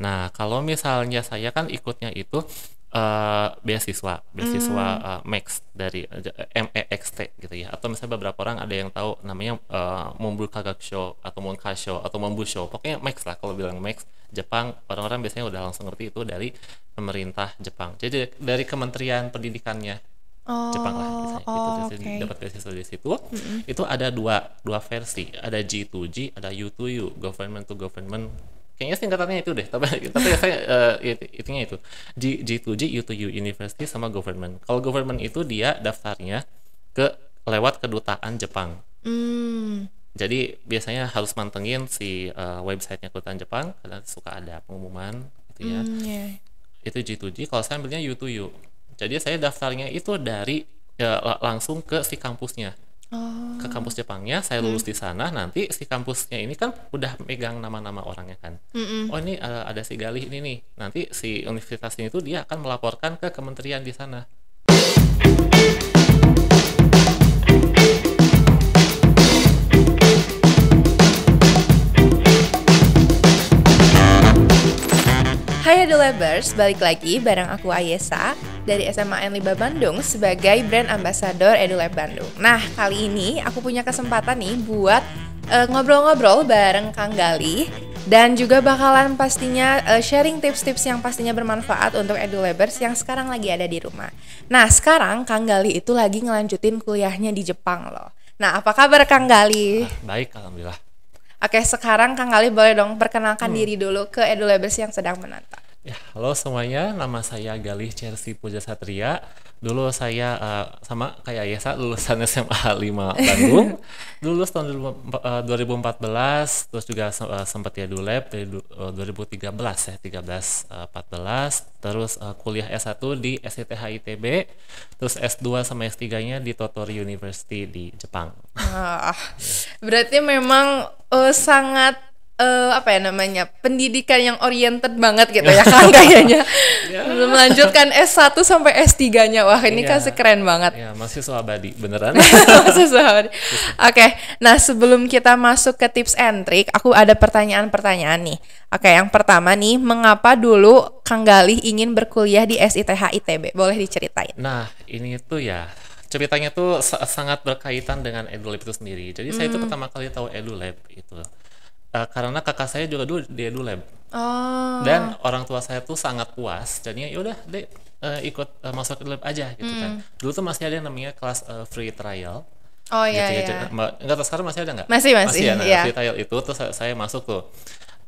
Nah, kalau misalnya saya kan ikutnya itu uh, beasiswa, beasiswa hmm. uh, Max dari uh, eh, MEXT gitu ya. Atau misalnya beberapa orang ada yang tahu namanya uh, kagak show atau Monkasho atau show Pokoknya Max lah kalau bilang Max Jepang, orang-orang biasanya udah langsung ngerti itu dari pemerintah Jepang. Jadi dari Kementerian Pendidikannya Oh, Jepang lah misalnya oh, gitu. Jadi okay. dapat beasiswa di situ. Mm -hmm. Itu ada dua dua versi, ada G2G, ada U2U, government to government kayaknya singkatannya itu deh tapi tapi saya uh, it, itunya itu G G2G U2U University sama government kalau government itu dia daftarnya ke lewat kedutaan Jepang mm. jadi biasanya harus mantengin si uh, websitenya kedutaan Jepang karena suka ada pengumuman gitu ya mm, yeah. itu G2G kalau saya ambilnya U2U jadi saya daftarnya itu dari ya, langsung ke si kampusnya Oh. ke kampus Jepangnya saya hmm. lulus hmm. di sana nanti si kampusnya ini kan udah megang nama-nama orangnya kan Mm-mm. oh ini uh, ada si Galih ini nih nanti si universitas ini tuh dia akan melaporkan ke kementerian di sana Hai Labers, balik lagi bareng aku Ayesa dari SMA N5 Bandung sebagai brand ambassador EduLab Bandung. Nah, kali ini aku punya kesempatan nih buat eh, ngobrol-ngobrol uh, bareng Kang Gali dan juga bakalan pastinya uh, sharing tips-tips yang pastinya bermanfaat untuk EduLabers yang sekarang lagi ada di rumah. Nah, sekarang Kang Gali itu lagi ngelanjutin kuliahnya di Jepang loh. Nah, apa kabar Kang Gali? Ah, baik, alhamdulillah. Oke, sekarang Kang Ali boleh dong perkenalkan hmm. diri dulu ke Edulabers yang sedang menantang. Ya, halo semuanya, nama saya Galih Chelsea Puja Satria dulu saya uh, sama kayak Yesa lulusan SMA 5 Bandung lulus tahun 2014 eh, terus juga eh, sempat ya dulep dari 2013 ya 13 14 terus uh, kuliah S1 di SCTH ITB terus S2 sama S3 nya di Totori University di Jepang ah, ah. berarti memang uh, sangat uh, apa ya namanya pendidikan yang oriented banget gitu ya kan kayaknya yeah. melanjutkan S1 sampai S3-nya wah ini yeah. kan iya. keren banget ya yeah, masih abadi beneran masih abadi oke okay. nah sebelum kita masuk ke tips and trick aku ada pertanyaan-pertanyaan nih oke okay, yang pertama nih mengapa dulu Kang Galih ingin berkuliah di SITH ITB boleh diceritain nah ini tuh ya ceritanya tuh sangat berkaitan dengan EduLab itu sendiri jadi mm. saya itu pertama kali tahu EduLab itu uh, karena kakak saya juga dulu dia dulu lab oh. dan orang tua saya tuh sangat puas jadinya yaudah deh eh, uh, ikut uh, masuk ke lab aja gitu mm. kan hmm. dulu tuh masih ada yang namanya kelas uh, free trial Oh iya, gitu, iya. Gitu. Enggak tahu sekarang masih ada nggak? Masih, masih. Masih ya, nah, yeah. free trial itu terus saya masuk tuh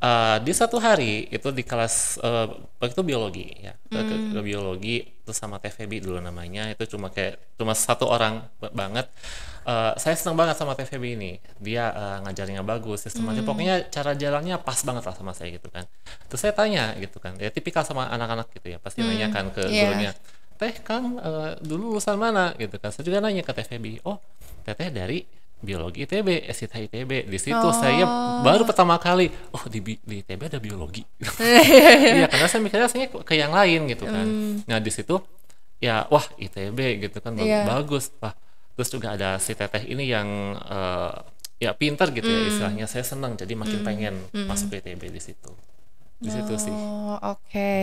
uh, di satu hari itu di kelas uh, waktu itu biologi ya ke, hmm. ke, ke hmm. biologi itu sama TVB Febi dulu namanya itu cuma kayak cuma satu orang banget uh, saya senang banget sama TVB Febi ini dia uh, ngajarnya bagus sistemnya hmm. pokoknya cara jalannya pas banget lah sama saya gitu kan terus saya tanya gitu kan ya tipikal sama anak-anak gitu ya pasti hmm. nanya kan ke yeah. gurunya Teh Kang uh, dulu lulusan mana gitu kan saya juga nanya ke TVB Febi oh Teteh dari biologi ITB, SIT ITB. Di situ oh. saya baru pertama kali, oh di, di ITB ada biologi. Iya, karena saya mikirnya saya ke yang lain gitu kan. Mm. Nah, di situ ya wah ITB gitu kan yeah. bagus. Wah, terus juga ada si teteh ini yang uh, ya pintar gitu mm. ya hmm. istilahnya. Saya senang jadi makin mm. pengen mm. masuk ITB di situ. Di oh, situ sih. Oh oke. Okay.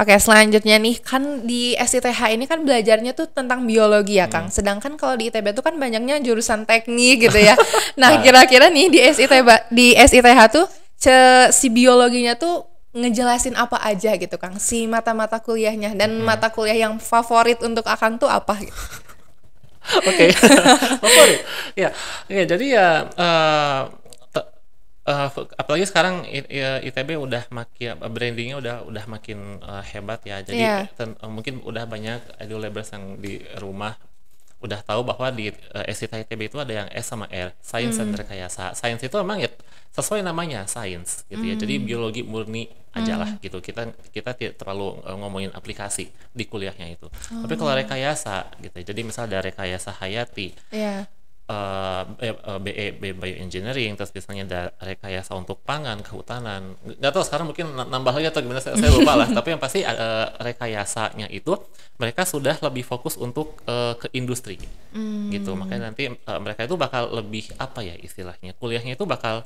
Oke, selanjutnya nih kan di SITH ini kan belajarnya tuh tentang biologi ya, Kang. Hmm. Sedangkan kalau di ITB tuh kan banyaknya jurusan teknik gitu ya. Nah, nah, kira-kira nih di SITH di SITH tuh ce, si biologinya tuh ngejelasin apa aja gitu, Kang. Si mata-mata kuliahnya dan hmm. mata kuliah yang favorit untuk Akang tuh apa gitu. Oke. Favorit. ya. Ya, jadi ya uh, uh, apalagi sekarang ITB udah makin eh, brandingnya udah udah makin uh, hebat ya jadi yeah. Iya. mungkin udah banyak adu labels yang di rumah udah tahu bahwa di uh, SCT ITB itu ada yang S sama R Science mm. dan hmm. Rekayasa Science itu emang ya sesuai namanya Science gitu mm. ya jadi hmm. biologi murni aja lah mm. gitu kita kita tidak terlalu ngomongin aplikasi di kuliahnya itu oh. tapi kalau oh. rekayasa gitu ya. jadi misal ada rekayasa hayati yeah uh, eh, eh, eh, BE, BE bioengineering terus misalnya ada rekayasa untuk pangan kehutanan nggak tahu sekarang mungkin nambah lagi atau gimana saya, saya lupa lah tapi yang pasti uh, rekayasanya itu mereka sudah lebih fokus untuk uh, ke industri mm. gitu makanya nanti uh, mereka itu bakal lebih apa ya istilahnya kuliahnya itu bakal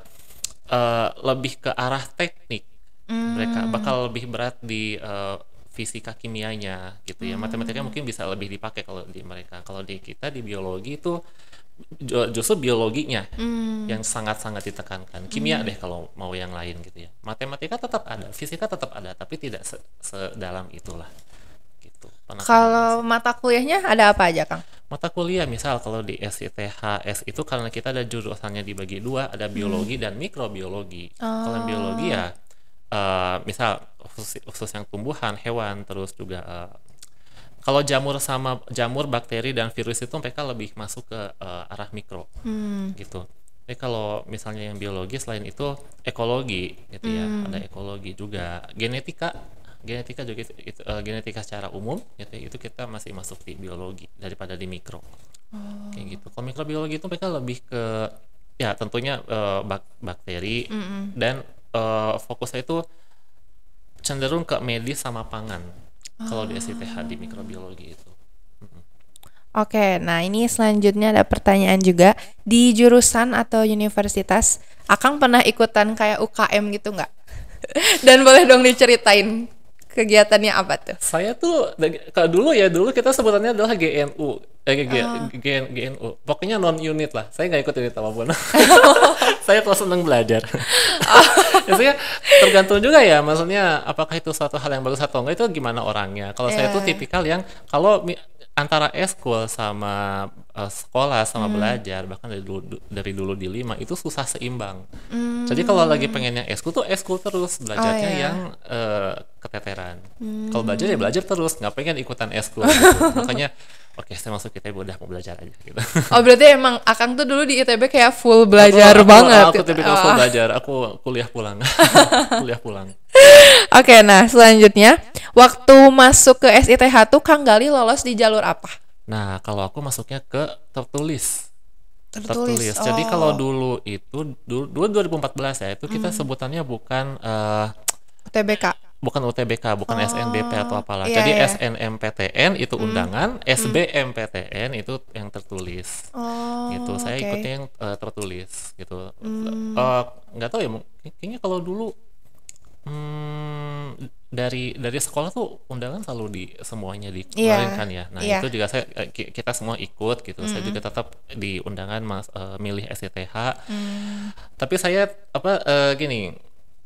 uh, lebih ke arah teknik mm. mereka hmm. bakal lebih berat di uh, fisika kimianya gitu ya mm. matematikanya mungkin bisa lebih dipakai kalau di mereka kalau di kita di biologi itu justru biologinya hmm. yang sangat-sangat ditekankan kimia hmm. deh kalau mau yang lain gitu ya matematika tetap ada fisika tetap ada tapi tidak se sedalam itulah gitu kalau mata kuliahnya ada apa aja kang mata kuliah misal kalau di SITHS itu karena kita ada jurusannya dibagi dua ada biologi hmm. dan mikrobiologi oh. kalau biologi ya uh, misal khusus, khusus yang tumbuhan hewan terus juga uh, kalau jamur sama jamur, bakteri dan virus itu mereka lebih masuk ke uh, arah mikro. Hmm. Gitu. Tapi kalau misalnya yang biologis lain itu ekologi gitu ya, hmm. ada ekologi juga. Genetika genetika juga itu, uh, genetika secara umum gitu ya. itu kita masih masuk di biologi daripada di mikro oh. kayak gitu kalau mikrobiologi itu mereka lebih ke ya tentunya uh, bak bakteri mm -hmm. dan uh, fokusnya itu cenderung ke medis sama pangan oh. kalau di SIPH di mikrobiologi itu. Oke, nah ini selanjutnya ada pertanyaan juga di jurusan atau universitas, Akang pernah ikutan kayak UKM gitu nggak? Dan boleh dong diceritain kegiatannya apa tuh? Saya tuh kalau dulu ya dulu kita sebutannya adalah GNU, eh, G, oh. GN, GNU. Pokoknya non unit lah. Saya nggak ikut unit apapun. Oh. saya terus seneng belajar. oh. Maksudnya tergantung juga ya, maksudnya apakah itu suatu hal yang bagus atau enggak itu gimana orangnya. Kalau yeah. saya tuh iya. tipikal yang kalau antara eskul sama uh, sekolah sama hmm. belajar bahkan dari dulu dari dulu di lima itu susah seimbang. Hmm. Jadi kalau lagi pengen yang eskul tuh eskul terus belajarnya oh, iya. yang uh, keteteran. Hmm. Kalau belajar ya belajar terus nggak pengen ikutan eskul gitu. makanya oke okay, saya masuk ITB udah mau belajar aja gitu. Oh berarti emang Akang tuh dulu di ITB kayak full belajar aku, aku, banget. Aku, aku aku, aku full belajar, aku kuliah pulang. kuliah pulang. Oke, okay, nah selanjutnya waktu masuk ke SITH tuh Kang Gali lolos di jalur apa? Nah, kalau aku masuknya ke tertulis. Tertulis. tertulis. Oh. Jadi kalau oh. dulu itu dulu, dulu 2014 ya, itu kita hmm. sebutannya bukan uh, eh, UTBK bukan UTBK, bukan oh, SNBP atau apalah. Iya, Jadi iya. SNMPTN itu hmm. undangan, hmm. SBMPTN itu yang tertulis. Oh, gitu. Saya okay. ikutnya yang uh, tertulis gitu. Hmm. Eh, nggak hmm. uh, tahu ya, kayaknya kalau dulu Hmm, dari dari sekolah tuh undangan selalu di semuanya dikeluarin yeah. Kan ya. Nah yeah. itu juga saya eh, kita semua ikut gitu. Mm -hmm. Saya juga tetap di undangan mas uh, milih SCTH. Mm. Tapi saya apa uh, gini,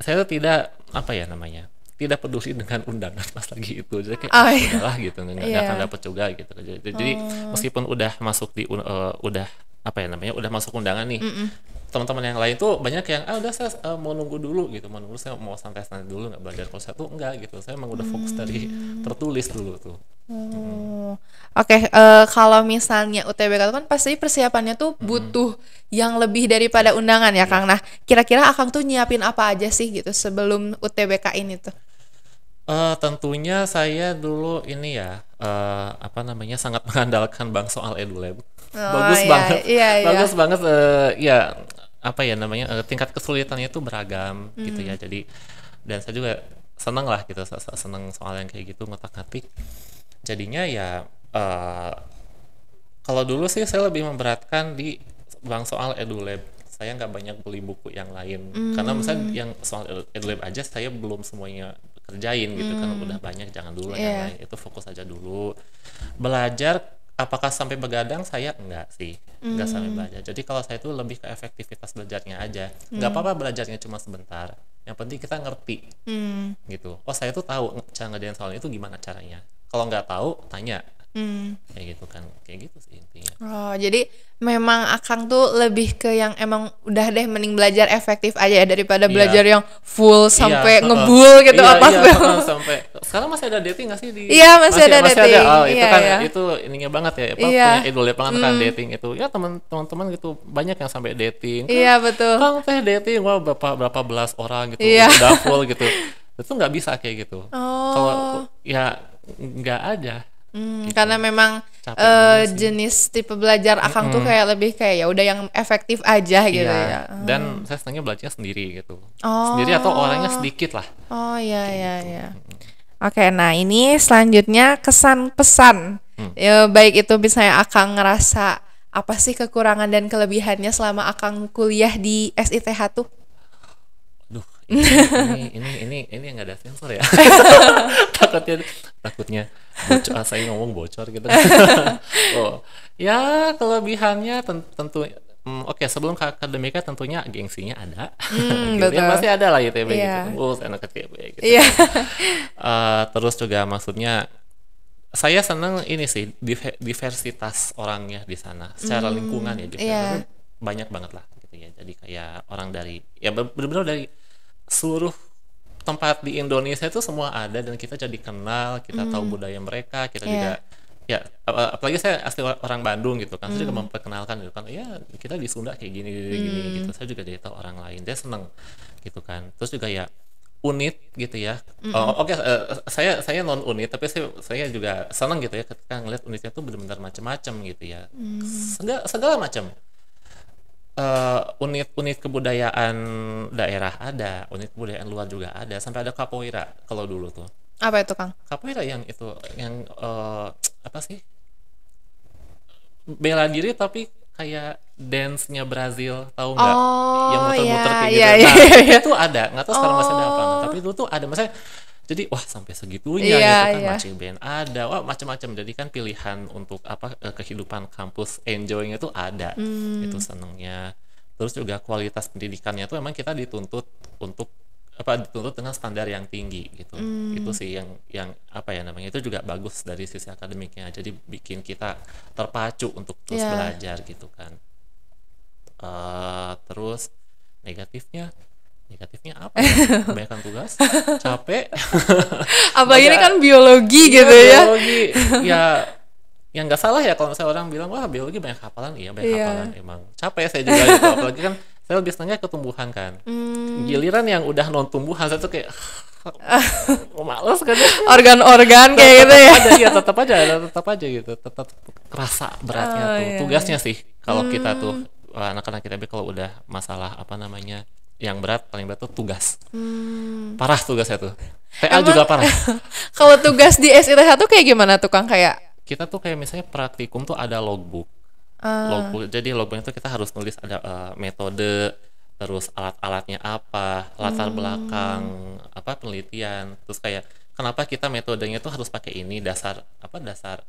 saya tuh tidak apa ya namanya tidak peduli dengan undangan pas lagi itu jadi kayak oh, ah, iya. lah gitu nggak yeah. akan dapat juga gitu jadi, oh. meskipun udah masuk di uh, udah apa ya namanya udah masuk undangan nih mm -mm teman-teman yang lain tuh banyak yang ah udah saya uh, eh, mau nunggu dulu gitu mau nunggu saya mau santai-santai dulu nggak belajar kalau saya tuh enggak gitu saya emang udah fokus hmm. tertulis dulu tuh Hmm. Oke, okay, uh, eh, kalau misalnya UTBK tuh kan pasti persiapannya tuh hmm. butuh yang lebih daripada undangan ya, hmm. Kang. Iya. Nah, kira-kira Akang tuh nyiapin apa aja sih gitu sebelum UTBK ini tuh? Uh, tentunya saya dulu ini ya uh, apa namanya sangat mengandalkan bang soal edulab. Oh, bagus iya, banget, iya, iya. bagus banget. Uh, ya apa ya namanya uh, tingkat kesulitannya itu beragam hmm. gitu ya hmm. jadi dan saya juga seneng lah gitu seneng soal yang kayak gitu ngotak ngatik jadinya ya uh, kalau dulu sih saya lebih memberatkan di bang soal edulab saya nggak banyak beli buku yang lain mm. karena hmm. misalnya yang soal edulab aja saya belum semuanya kerjain gitu mm. kan hmm. udah banyak jangan dulu yeah. Iya. yang lain itu fokus aja dulu belajar apakah sampai begadang saya enggak sih nggak mm. sambil belajar jadi kalau saya itu lebih ke efektivitas belajarnya aja nggak mm. apa-apa belajarnya cuma sebentar yang penting kita ngerti mm. gitu oh saya tuh tahu cara ngerjain soalnya itu gimana caranya kalau nggak tahu tanya hmm. kayak gitu kan kayak gitu sih intinya oh jadi memang akang tuh lebih ke yang emang udah deh mending belajar efektif aja ya daripada iya. belajar yang full iya, sampai uh, ngebul gitu iya, apa iya, sampai sekarang masih ada dating nggak sih di iya masih, masih ada masih dating ada, oh, itu iya, kan iya. itu ininya banget ya apa iya. punya ya banget hmm. kan dating itu ya teman teman teman gitu banyak yang sampai dating iya, kan, iya betul Kang teh dating wah berapa berapa belas orang gitu iya. udah full gitu itu nggak bisa kayak gitu oh. kalau ya nggak aja Hmm, gitu. karena memang uh, jenis tipe belajar akang mm -hmm. tuh kayak lebih kayak ya udah yang efektif aja iya. gitu iya. ya. Hmm. Dan saya senangnya belajarnya sendiri gitu. Oh. Sendiri atau orangnya sedikit lah. Oh iya iya gitu. iya. Oke, nah ini selanjutnya kesan pesan. Hmm. Ya, baik itu misalnya akang ngerasa apa sih kekurangan dan kelebihannya selama akang kuliah di SITH tuh? Duh, ini ini ini ini nggak ada sensor ya. takutnya takutnya bocor ah, saya ngomong bocor gitu oh ya kelebihannya tentu Hmm, Oke, okay, sebelum ke akademika tentunya gengsinya ada, hmm, gitu ya pasti ada lah itb gitu. iya. oh, ya, yeah. gitu. Oh, anak ITB gitu. Yeah. uh, terus juga maksudnya saya senang ini sih diversitas orangnya di sana, secara mm, lingkungan ya, gitu. Yeah. Iya. banyak banget lah gitu ya. Jadi kayak orang dari ya benar-benar dari seluruh tempat di Indonesia itu semua ada dan kita jadi kenal kita mm. tahu hmm. budaya mereka kita yeah. juga ya apalagi saya asli orang Bandung gitu kan mm. saya juga hmm. memperkenalkan gitu kan ya kita di Sunda kayak gini gini, mm. gini gitu hmm. saya juga jadi tahu orang lain dia seneng gitu kan terus juga ya unit gitu ya. mm Oh, Oke, okay, uh, eh, saya saya non unit tapi saya saya juga seneng gitu ya ketika ngeliat unitnya tuh benar-benar macam-macam gitu ya. Mm. Segala segala macam unit-unit eh, uh, kebudayaan daerah ada, unit kebudayaan luar juga ada, sampai ada capoeira kalau dulu tuh. Apa itu kang? Capoeira yang itu yang uh, apa sih? Bela diri tapi kayak dance-nya Brazil tahu nggak oh, yang muter-muter yeah, kayak iya, gitu yeah, nah, yeah, yeah. itu ada nggak tahu sekarang oh. masih ada apa oh. tapi dulu tuh ada maksudnya jadi wah sampai segitunya yeah, gitu kan yeah. marching band ada wah macam-macam jadi kan pilihan untuk apa eh, kehidupan kampus enjoynya hmm. itu ada mm. itu senangnya. terus juga kualitas pendidikannya tuh memang kita dituntut untuk apa dituntut dengan standar yang tinggi gitu mm. itu sih yang yang apa ya namanya itu juga bagus dari sisi akademiknya jadi bikin kita terpacu untuk terus yeah. belajar gitu kan uh, terus negatifnya negatifnya apa ya? kebanyakan tugas capek apa ini kan biologi iya, gitu ya biologi ya yang nggak salah ya kalau misalnya orang bilang wah biologi banyak hafalan iya banyak yeah. hafalan emang capek saya juga gitu apalagi kan saya lebih senangnya ketumbuhan kan mm. giliran yang udah non tumbuhan saya tuh kayak oh, males kan ya? organ-organ kayak gitu ya aja, iya tetap aja tetap aja gitu tetap kerasa beratnya oh, tuh yeah. tugasnya sih kalau mm. kita tuh hmm. anak-anak kita kalau udah masalah apa namanya yang berat paling berat tuh tugas hmm. parah tugasnya tuh PL Emang, juga parah kalau tugas di SITH tuh kayak gimana tuh kang kayak kita tuh kayak misalnya praktikum tuh ada logbook uh. logbook jadi logbooknya tuh kita harus nulis ada uh, metode terus alat-alatnya apa latar hmm. belakang apa penelitian terus kayak kenapa kita metodenya tuh harus pakai ini dasar apa dasar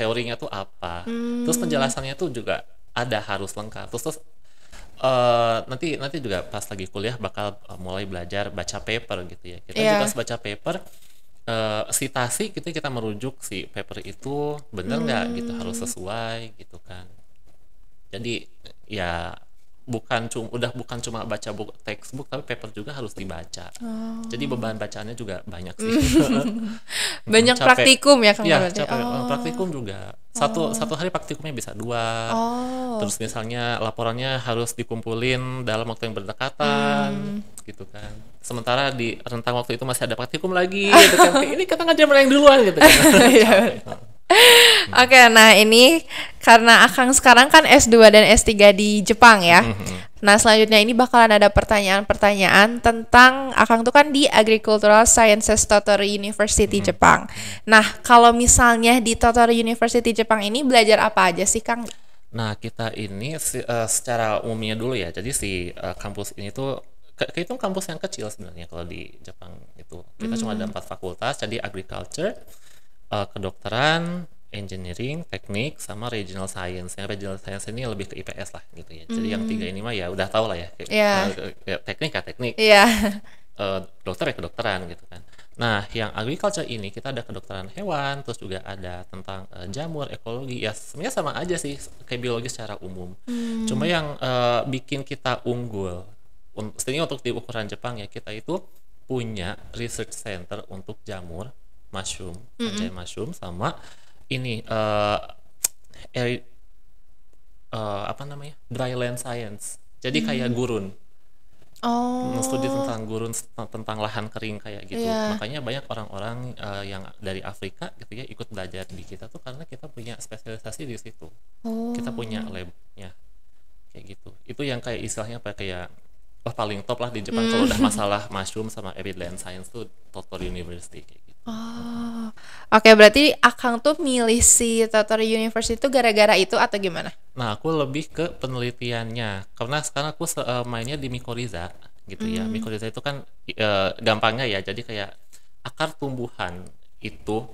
teorinya tuh apa hmm. terus penjelasannya tuh juga ada harus lengkap terus terus Uh, nanti nanti juga pas lagi kuliah bakal eh, mulai belajar baca paper gitu ya kita yeah. juga iya. baca paper uh, eh, sitasi kita gitu ya, kita merujuk si paper itu benar nggak hmm. gitu harus hmm. sesuai gitu kan jadi ya bukan cuma udah bukan cuma baca buku textbook tapi paper juga harus dibaca. Oh. Jadi beban bacanya juga banyak sih. banyak capek. praktikum ya kan ya, capek. Oh, oh. Praktikum juga. Satu oh. satu hari praktikumnya bisa dua. Oh. Terus misalnya laporannya harus dikumpulin dalam waktu yang berdekatan hmm. gitu kan. Sementara di rentang waktu itu masih ada praktikum lagi gitu kan. Ini kita ngajar yang duluan gitu kan. Iya. Oke, okay, nah ini karena Akang sekarang kan S2 dan S3 di Jepang ya. Mm-hmm. Nah, selanjutnya ini bakalan ada pertanyaan-pertanyaan tentang Akang tuh kan di Agricultural Sciences Totori University mm-hmm. Jepang. Nah, kalau misalnya di Totori University Jepang ini belajar apa aja sih, Kang? Nah, kita ini uh, secara umumnya dulu ya. Jadi si uh, kampus ini tuh ke kehitung kampus yang kecil sebenarnya kalau di Jepang itu kita mm. cuma ada empat fakultas jadi agriculture uh, kedokteran engineering, teknik, sama regional science. Yang regional science ini lebih ke IPS lah gitu ya. Jadi mm. yang tiga hmm. ini mah ya udah tau lah ya. yeah. Iya. uh, teknik ya teknik. Yeah. Iya. Uh, dokter ya kedokteran gitu kan. Nah, yang agriculture ini kita ada kedokteran hewan, terus juga ada tentang uh, jamur, ekologi. Ya sebenarnya sama aja sih kayak biologi secara umum. Mm. Cuma yang uh, bikin kita unggul, un untuk di ukuran Jepang ya kita itu punya research center untuk jamur, mushroom, mm -hmm. mushroom sama ini uh, eri, uh, apa namanya dry land science jadi hmm. kayak gurun Oh. Studi tentang gurun tentang lahan kering kayak gitu. Yeah. Makanya banyak orang-orang uh, yang dari Afrika gitu ya ikut belajar di kita tuh karena kita punya spesialisasi di situ. Oh. Kita punya oh. labnya kayak gitu. Itu yang kayak istilahnya apa kayak oh, paling top lah di Jepang mm. kalau udah masalah mushroom sama evidence science tuh total University kayak gitu. Oh, oke okay, berarti Akang tuh milih si Tutor university itu gara-gara itu atau gimana? Nah, aku lebih ke penelitiannya karena sekarang aku uh, mainnya di Mikoriza gitu mm. ya. Hmm. Mikoriza itu kan uh, gampangnya ya, jadi kayak akar tumbuhan itu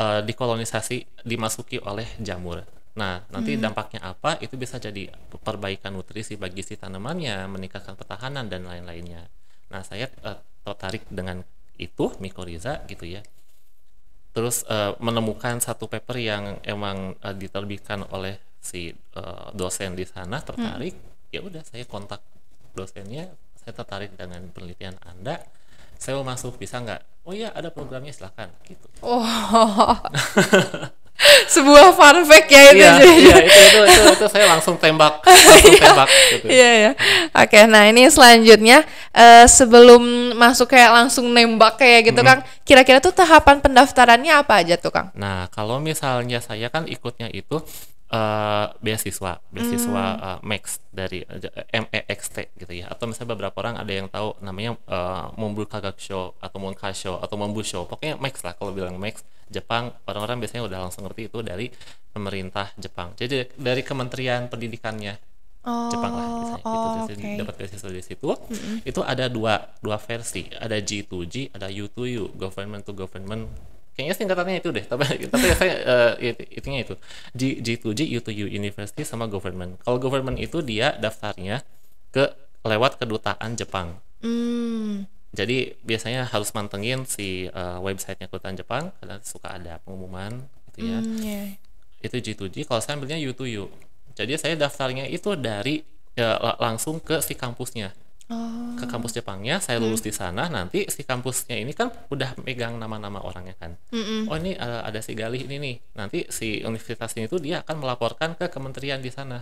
uh, dikolonisasi dimasuki oleh jamur. Nah, nanti mm. dampaknya apa? Itu bisa jadi perbaikan nutrisi bagi si tanamannya, meningkatkan pertahanan dan lain-lainnya. Nah, saya uh, tertarik dengan itu mikoriza gitu ya terus uh, menemukan satu paper yang emang uh, diterbitkan oleh si uh, dosen di sana tertarik hmm. ya udah saya kontak dosennya saya tertarik dengan penelitian anda saya mau masuk bisa nggak oh iya ada programnya silahkan gitu oh sebuah fun fact ya itu. Iya, iya itu, itu, itu, itu saya langsung tembak, iya. langsung tembak. Gitu. Iya, iya. Oke, nah ini selanjutnya uh, sebelum masuk kayak langsung nembak kayak gitu mm -hmm. Kang, kira-kira tuh tahapan pendaftarannya apa aja tuh Kang? Nah, kalau misalnya saya kan ikutnya itu uh, beasiswa beasiswa hmm. uh, Max dari uh, eh, MEXT gitu ya atau misalnya beberapa orang ada yang tahu namanya uh, kagak show atau Show atau show, pokoknya Max lah kalau bilang Max Jepang orang-orang biasanya udah langsung ngerti itu dari pemerintah Jepang jadi dari Kementerian Pendidikannya oh, Jepang lah misalnya oh, gitu. Jadi okay. dapat beasiswa di situ mm -hmm. itu ada dua dua versi ada G2G ada U2U government to government kayaknya singkatannya itu deh tapi tapi saya uh, it, itunya itu G G2G U2U University sama government kalau government itu dia daftarnya ke lewat kedutaan Jepang mm. jadi biasanya harus mantengin si uh, websitenya kedutaan Jepang karena suka ada pengumuman gitu ya mm, yeah. itu G2G kalau saya ambilnya U2U jadi saya daftarnya itu dari ya, langsung ke si kampusnya Oh. ke kampus Jepangnya saya hmm. lulus hmm. di sana nanti si kampusnya ini kan udah megang nama-nama orangnya kan Mm-mm. oh ini ada, eh, ada si Galih ini nih nanti si universitas ini tuh dia akan melaporkan ke kementerian di sana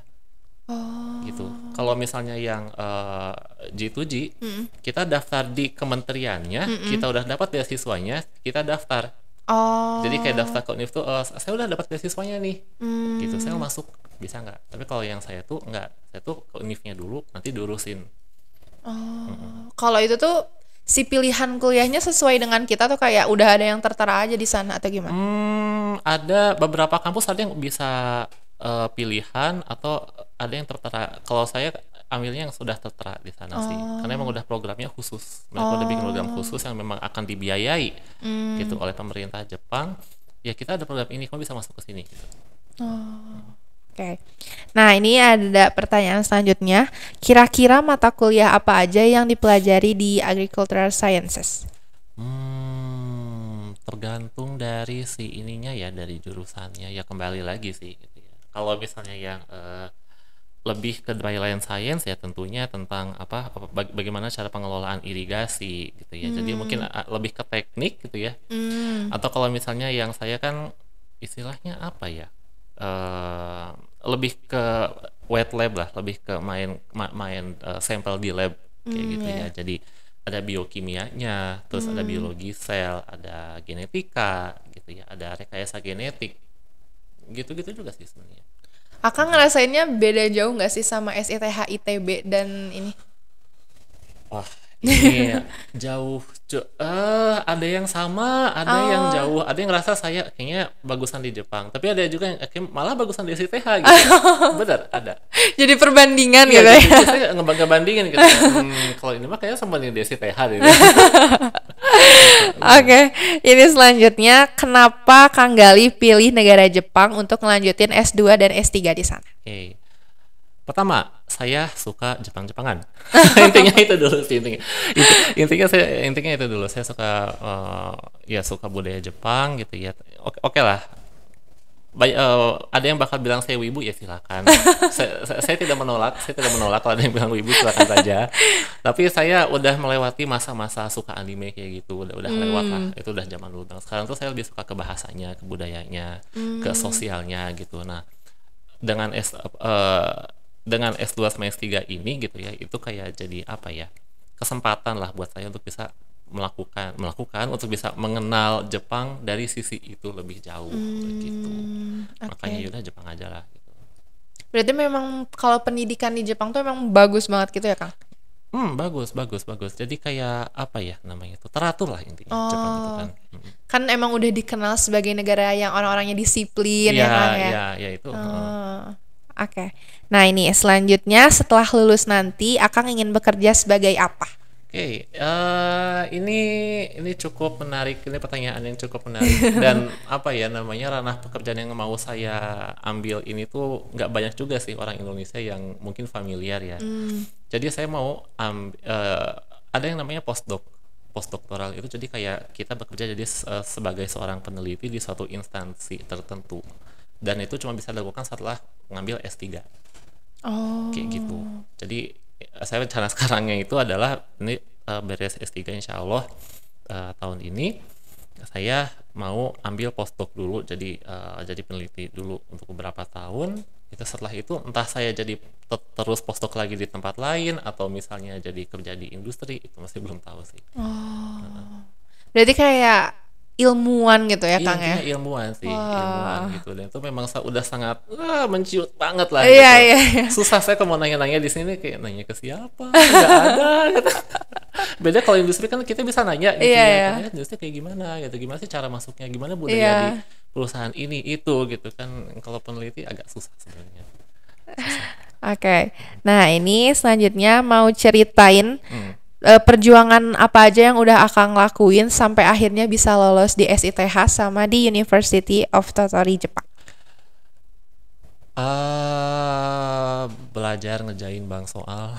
Oh. gitu. Kalau misalnya yang uh, eh, G2G, mm. kita daftar di kementeriannya, Mm-mm. kita udah dapat beasiswanya, kita daftar. Oh. Jadi kayak daftar ke univ tuh, uh, saya udah dapat beasiswanya nih, mm. gitu. Saya mau hmm. masuk bisa nggak? Tapi kalau yang saya tuh nggak, saya tuh ke univnya dulu, nanti diurusin. Oh, kalau itu tuh si pilihan kuliahnya sesuai dengan kita tuh kayak udah ada yang tertera aja di sana atau gimana? Hmm, ada beberapa kampus ada yang bisa uh, pilihan atau ada yang tertera. Kalau saya ambilnya yang sudah tertera di sana oh. sih, karena memang udah programnya khusus. Mereka oh. udah bikin program oh. khusus yang memang akan dibiayai gitu hmm. gitu oleh pemerintah Jepang. Ya kita ada program ini, kamu bisa masuk ke sini. Gitu. Oh. Nah, ini ada pertanyaan selanjutnya. Kira-kira mata kuliah apa aja yang dipelajari di Agricultural Sciences? Hmm, tergantung dari si ininya ya, dari jurusannya. Ya kembali lagi sih. Gitu ya. Kalau misalnya yang uh, lebih ke dry land science ya tentunya tentang apa bagaimana cara pengelolaan irigasi gitu ya. Hmm. Jadi mungkin eh, lebih ke teknik gitu ya. Hmm. Atau kalau misalnya yang saya kan istilahnya apa ya? Uh, lebih ke wet lab lah, lebih ke main main uh, sampel di lab kayak mm, gitu yeah. ya. Iya. Jadi ada biokimianya, terus mm. ada hmm. biologi sel, ada genetika gitu ya, ada rekayasa genetik. Gitu-gitu juga sih sebenarnya. Akang ngerasainnya beda jauh nggak sih sama SITH ITB dan ini? Wah, ini jauh uh, ada yang sama, ada oh. yang jauh, ada yang ngerasa saya kayaknya bagusan di Jepang, tapi ada juga yang kayak malah bagusan di SITH gitu. Benar, ada. Jadi perbandingan iya, gitu ya. Saya ngebanding-bandingin gitu. hmm, kalau ini mah kayaknya sama di SITH gitu. Oke, okay. ini selanjutnya kenapa Kang Gali pilih negara Jepang untuk ngelanjutin S2 dan S3 di sana? Oke. Okay pertama saya suka Jepang-Jepangan intinya itu dulu sih intinya intinya saya intinya itu dulu saya suka uh, ya suka budaya Jepang gitu ya oke oke lah By, uh, eh, ada yang bakal bilang saya wibu ya silakan. saya, saya, saya tidak menolak, saya tidak menolak kalau ada yang bilang wibu silakan saja. Tapi saya udah melewati masa-masa suka anime kayak gitu, udah udah hmm. lewat lah. Itu udah zaman dulu. Nah, sekarang tuh saya lebih suka ke bahasanya, ke budayanya, hmm. ke sosialnya gitu. Nah, dengan es, uh, dengan S2 S 3 ini gitu ya itu kayak jadi apa ya kesempatan lah buat saya untuk bisa melakukan melakukan untuk bisa mengenal Jepang dari sisi itu lebih jauh hmm, gitu okay. makanya yaudah Jepang aja lah gitu. berarti memang kalau pendidikan di Jepang tuh memang bagus banget gitu ya kang hmm bagus bagus bagus jadi kayak apa ya namanya itu teratur lah intinya gitu oh, Jepang itu kan hmm. kan emang udah dikenal sebagai negara yang orang-orangnya disiplin ya, iya, ya kan ya ya, ya itu oh. Oke. Okay. Nah, ini selanjutnya setelah lulus nanti Akang ingin bekerja sebagai apa? Oke, okay, uh, eh, ini ini cukup menarik. Ini pertanyaan yang cukup menarik dan apa ya namanya ranah pekerjaan yang mau saya ambil ini tuh nggak banyak juga sih orang Indonesia yang mungkin familiar ya. Mm. Jadi saya mau um, uh, ada yang namanya postdoc. postdoctoral itu jadi kayak kita bekerja jadi uh, sebagai seorang peneliti di suatu instansi tertentu dan itu cuma bisa dilakukan setelah ngambil S3 oh. kayak gitu jadi saya rencana sekarangnya itu adalah ini uh, beres S3 insya Allah uh, tahun ini saya mau ambil postdoc dulu jadi uh, jadi peneliti dulu untuk beberapa tahun itu setelah itu entah saya jadi ter terus postdoc lagi di tempat lain atau misalnya jadi kerja di industri itu masih belum tahu sih oh. uh. berarti kayak ilmuwan gitu ya iya, Kang ya. Iya, ilmuwan sih, wow. ilmuwan gitu. Dan itu memang udah sangat wah, menciut banget lah iya, gitu. Iya, iya, Susah saya kalau mau nanya-nanya di sini kayak nanya ke siapa? nggak ada gitu. Beda kalau industri kan kita bisa nanya gitu iya, ya. Iya. Industri kayak gimana gitu. Gimana sih cara masuknya? Gimana budaya iya. di perusahaan ini itu gitu kan. Kalau peneliti agak susah sebenarnya. Oke. Okay. Nah, ini selanjutnya mau ceritain hmm Eh, perjuangan apa aja yang udah Akang lakuin sampai akhirnya bisa lolos di SITH sama di University of Tottori Jepang? Uh, belajar ngejain bang soal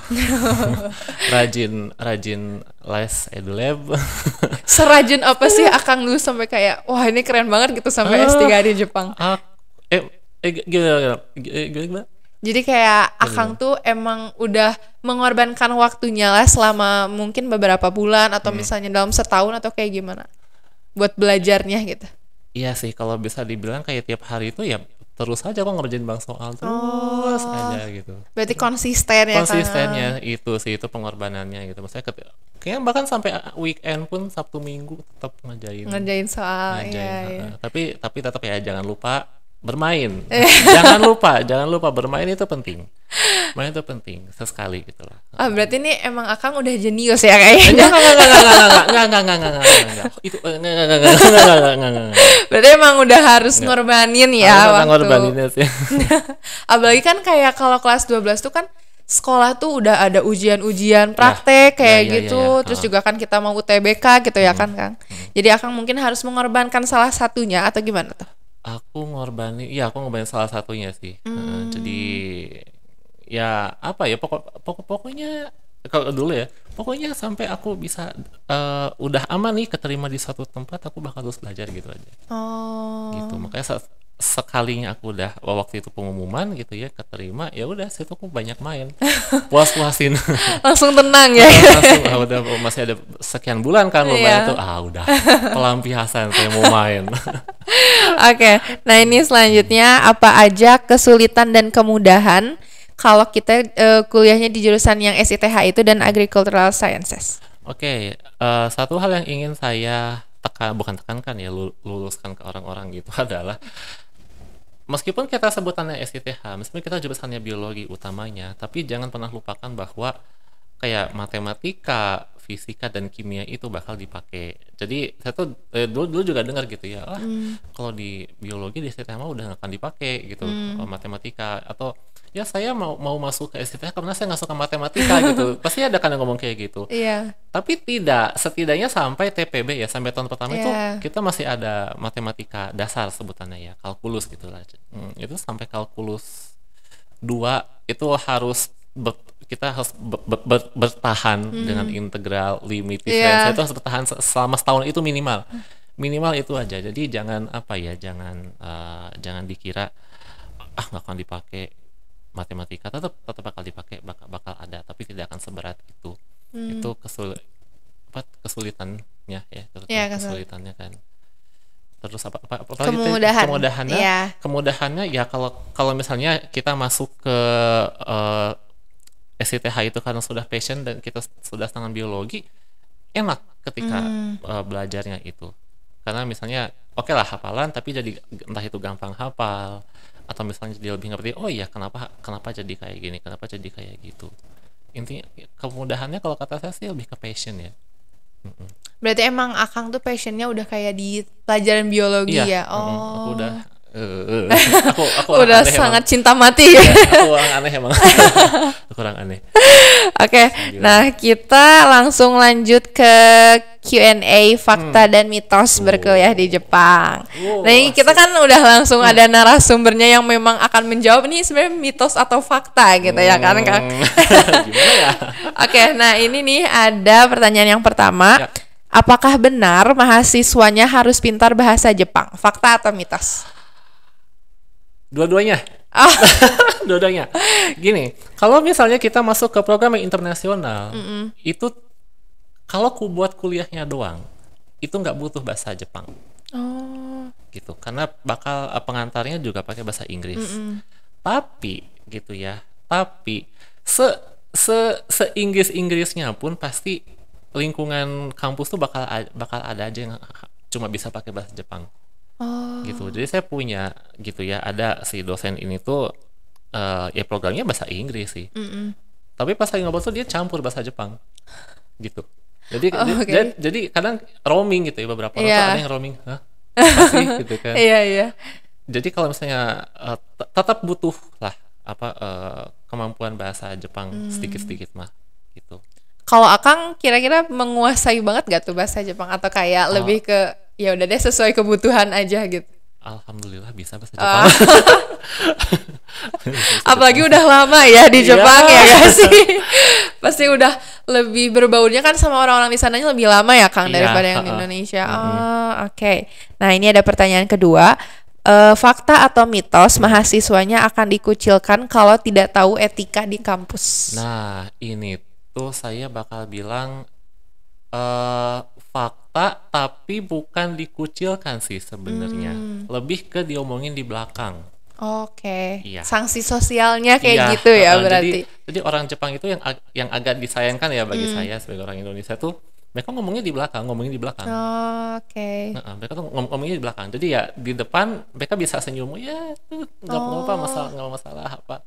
rajin rajin les lab serajin apa sih akang lu sampai kayak wah ini keren banget gitu sampai uh, S3 di Jepang uh, eh, eh gimana, gimana, gimana, gimana? Jadi kayak Akang tuh emang udah mengorbankan waktunya lah selama mungkin beberapa bulan atau hmm. misalnya dalam setahun atau kayak gimana buat belajarnya gitu. Iya sih kalau bisa dibilang kayak tiap hari itu ya terus aja kok ngerjain bang soal terus oh. aja gitu. Berarti konsisten ya Konsistennya kan? itu sih itu pengorbanannya gitu. Maksudnya ketika, kayaknya bahkan sampai weekend pun Sabtu Minggu tetap ngerjain. Ngerjain soal. Ngerjain. Iya, iya. Tapi tapi tetap ya jangan lupa bermain. jangan lupa, jangan lupa bermain itu penting. Main itu penting sesekali gitu lah. Ah, berarti ini emang Akang udah jenius ya kayaknya. nggak nggak nggak nggak nggak nggak nggak Itu nggak nggak nggak nggak nggak Berarti emang udah harus ngorbanin ya nggak Ngorbanin sih. Apalagi kan kayak kalau kelas 12 tuh kan sekolah tuh udah ada ujian-ujian praktek ya, kayak ya, ya, gitu, ya, ya, ya. terus juga kan kita mau UTBK gitu ya kan Kang. Hmm. Jadi akan mungkin harus mengorbankan salah satunya atau gimana tuh? aku ngorbani iya aku ngorbanin salah satunya sih hmm. uh, jadi ya apa ya pokok pokok pokoknya kalau dulu ya pokoknya sampai aku bisa uh, udah aman nih keterima di satu tempat aku bakal terus belajar gitu aja oh. gitu makanya se sekalinya aku udah waktu itu pengumuman gitu ya keterima ya udah situ aku banyak main puas puasin langsung tenang ya langsung ah, udah masih ada sekian bulan kan iya. lumayan yeah. tuh ah udah pelampiasan saya mau main Oke, okay. nah ini selanjutnya apa aja kesulitan dan kemudahan kalau kita uh, kuliahnya di jurusan yang SITH itu dan Agricultural Sciences? Oke, okay. uh, eh, satu hal yang ingin saya tekan bukan tekankan ya luluskan ke orang-orang gitu adalah meskipun kita sebutannya SITH, meskipun kita jurusannya biologi utamanya, tapi jangan pernah lupakan bahwa kayak matematika, fisika dan kimia itu bakal dipakai. Jadi saya tuh eh, dulu dulu juga dengar gitu ya, ah hmm. kalau di biologi di STTH udah nggak akan dipakai gitu hmm. oh, matematika atau ya saya mau mau masuk ke STTH karena saya nggak suka matematika gitu. Pasti ada kan yang ngomong kayak gitu. Iya. Yeah. Tapi tidak, setidaknya sampai TPB ya sampai tahun pertama yeah. itu iya. kita masih ada matematika dasar sebutannya ya, kalkulus gitulah. Hmm, itu sampai kalkulus dua itu harus ber, kita harus ber, ber, ber, bertahan hmm. dengan integral limit yeah. Iya. itu harus bertahan selama setahun itu minimal minimal itu aja jadi jangan apa ya jangan uh, jangan dikira ah nggak akan dipakai matematika tetap tetap bakal dipakai bakal, bakal ada tapi tidak akan seberat itu hmm. itu kesul apa kesulitannya ya terus iya, yeah, kesulitannya kan terus apa apa, apa kemudahan kemudahannya yeah. kemudahannya ya kalau kalau misalnya kita masuk ke uh, SITH itu karena sudah passion dan kita sudah tangan biologi enak ketika mm. uh, belajarnya itu karena misalnya oke okay lah hafalan tapi jadi entah itu gampang hafal atau misalnya jadi lebih ngerti oh iya kenapa kenapa jadi kayak gini kenapa jadi kayak gitu intinya kemudahannya kalau kata saya sih lebih ke passion ya berarti emang akang tuh passionnya udah kayak di pelajaran biologi iya, ya oh udah aku aku udah aneh sangat emang. cinta mati ya, aku orang aneh emang kurang aneh oke okay, nah kita langsung lanjut ke Q&A fakta hmm. dan mitos oh. berkuliah di Jepang oh, nah ini kita kan udah langsung hmm. ada narasumbernya yang memang akan menjawab ini sebenarnya mitos atau fakta gitu hmm. ya kan kak hmm. ya? oke okay, nah ini nih ada pertanyaan yang pertama ya. Apakah benar mahasiswanya harus pintar bahasa Jepang? Fakta atau mitos? Dua-duanya. Ah. Dua-duanya. Gini, kalau misalnya kita masuk ke program yang internasional, mm -mm. itu kalau ku buat kuliahnya doang, itu nggak butuh bahasa Jepang. Oh. Gitu, karena bakal eh, pengantarnya juga pakai bahasa Inggris. Mm -mm. Tapi gitu ya, tapi se se se Inggris Inggrisnya pun pasti lingkungan kampus tuh bakal bakal ada aja yang cuma bisa pakai bahasa Jepang. Oh. gitu jadi saya punya gitu ya ada si dosen ini tuh uh, ya programnya bahasa Inggris sih mm -mm. tapi pas saya ngobrol tuh dia campur bahasa Jepang gitu jadi oh, okay. jadi, jadi kadang roaming gitu ya beberapa orang yeah. Iya. ada yang roaming Hah? sih gitu kan iya yeah, iya yeah. jadi kalau misalnya uh, tetap butuh lah apa uh, kemampuan bahasa Jepang hmm. sedikit sedikit sedikit mah gitu kalau Akang kira-kira menguasai banget gak tuh bahasa Jepang atau kayak oh. lebih ke ya udah deh sesuai kebutuhan aja gitu alhamdulillah bisa bahasa ah. Jepang uh. apalagi udah lama ya di iya. Jepang yeah. ya guys sih pasti udah lebih berbaurnya kan sama orang-orang di sananya lebih lama ya Kang yeah, daripada yang di Indonesia uh, oh oke okay. nah ini ada pertanyaan kedua uh, fakta atau mitos mahasiswanya akan dikucilkan kalau tidak tahu etika di kampus. Nah, ini tuh saya bakal bilang uh, fakta cerita tapi bukan dikucilkan sih sebenarnya. Hmm. Lebih ke diomongin di belakang. Oke. Okay. Iya. Sanksi sosialnya kayak ya. gitu ya uh, berarti. Jadi, jadi orang Jepang itu yang yang agak disayangkan ya bagi hmm. saya sebagai orang Indonesia tuh mereka ngomongnya di belakang, ngomongin di belakang. Oh, Oke. Okay. Nah, mereka tuh ngom ngomongnya di belakang. Jadi ya di depan mereka bisa senyum, ya nggak oh. apa masalah nggak masalah apa.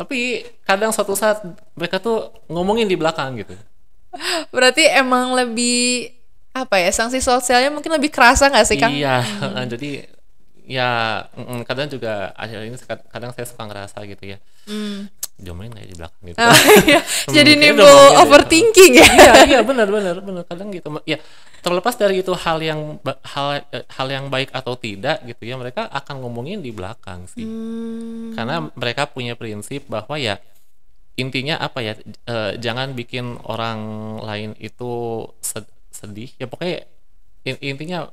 Tapi kadang suatu saat mereka tuh ngomongin di belakang gitu. Berarti emang lebih apa ya sanksi sosialnya mungkin lebih kerasa nggak sih kang? Iya, hmm. jadi ya kadang juga akhir ini kadang saya suka ngerasa gitu ya. Hmm. Jomain ya di belakang gitu. Ah, iya. Hmm, jadi iya. jadi nimbul overthinking ya. Iya, iya benar benar benar kadang gitu. Ya terlepas dari itu hal yang hal eh, hal yang baik atau tidak gitu ya mereka akan ngomongin di belakang sih. Hmm. Karena mereka punya prinsip bahwa ya intinya apa ya e, jangan bikin orang lain itu sed, sedih ya pokoknya in, intinya